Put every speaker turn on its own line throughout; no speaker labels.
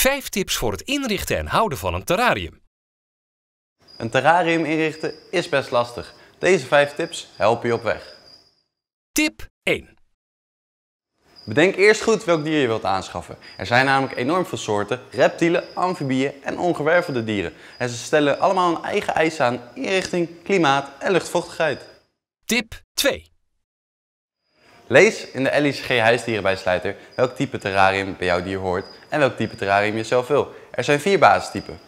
Vijf tips voor het inrichten en houden van een terrarium. Een terrarium inrichten is best lastig. Deze vijf tips helpen je op weg. Tip 1. Bedenk eerst goed welk dier je wilt aanschaffen. Er zijn namelijk enorm veel soorten, reptielen, amfibieën en ongewervelde dieren. En ze stellen allemaal hun eigen eisen aan inrichting, klimaat en luchtvochtigheid. Tip 2. Lees in de LICG huisdierenbijsluiter welk type terrarium bij jouw dier hoort en welk type terrarium je zelf wil. Er zijn vier basistypen.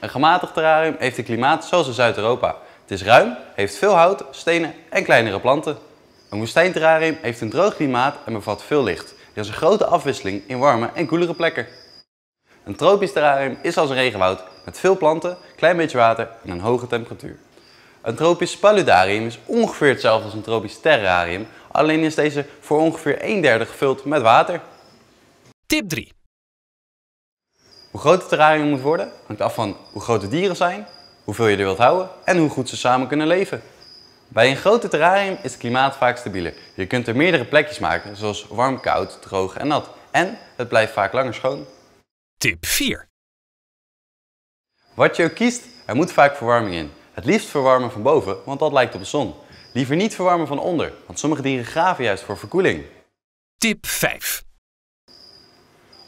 Een gematigd terrarium heeft een klimaat zoals in Zuid-Europa. Het is ruim, heeft veel hout, stenen en kleinere planten. Een woestijnterrarium heeft een droog klimaat en bevat veel licht. Er is een grote afwisseling in warme en koelere plekken. Een tropisch terrarium is als een regenwoud met veel planten, klein beetje water en een hoge temperatuur. Een tropisch paludarium is ongeveer hetzelfde als een tropisch terrarium, alleen is deze voor ongeveer een derde gevuld met water. Tip 3. Hoe groot het terrarium moet worden hangt af van hoe groot de dieren zijn, hoeveel je er wilt houden en hoe goed ze samen kunnen leven. Bij een grote terrarium is het klimaat vaak stabieler. Je kunt er meerdere plekjes maken, zoals warm, koud, droog en nat. En het blijft vaak langer schoon. Tip 4. Wat je ook kiest, er moet vaak verwarming in. Het liefst verwarmen van boven, want dat lijkt op de zon. Liever niet verwarmen van onder, want sommige dieren graven juist voor verkoeling. Tip 5.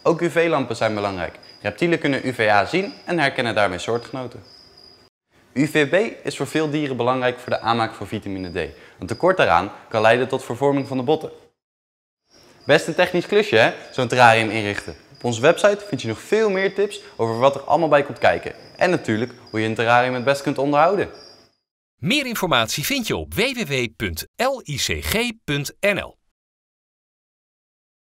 Ook UV-lampen zijn belangrijk. Reptielen kunnen UVA zien en herkennen daarmee soortgenoten. UVB is voor veel dieren belangrijk voor de aanmaak van vitamine D. Een tekort daaraan kan leiden tot vervorming van de botten. Best een technisch klusje hè, zo'n terrarium inrichten. Op onze website vind je nog veel meer tips over wat er allemaal bij komt kijken. En natuurlijk hoe je een terrarium het best kunt onderhouden. Meer informatie vind je op www.licg.nl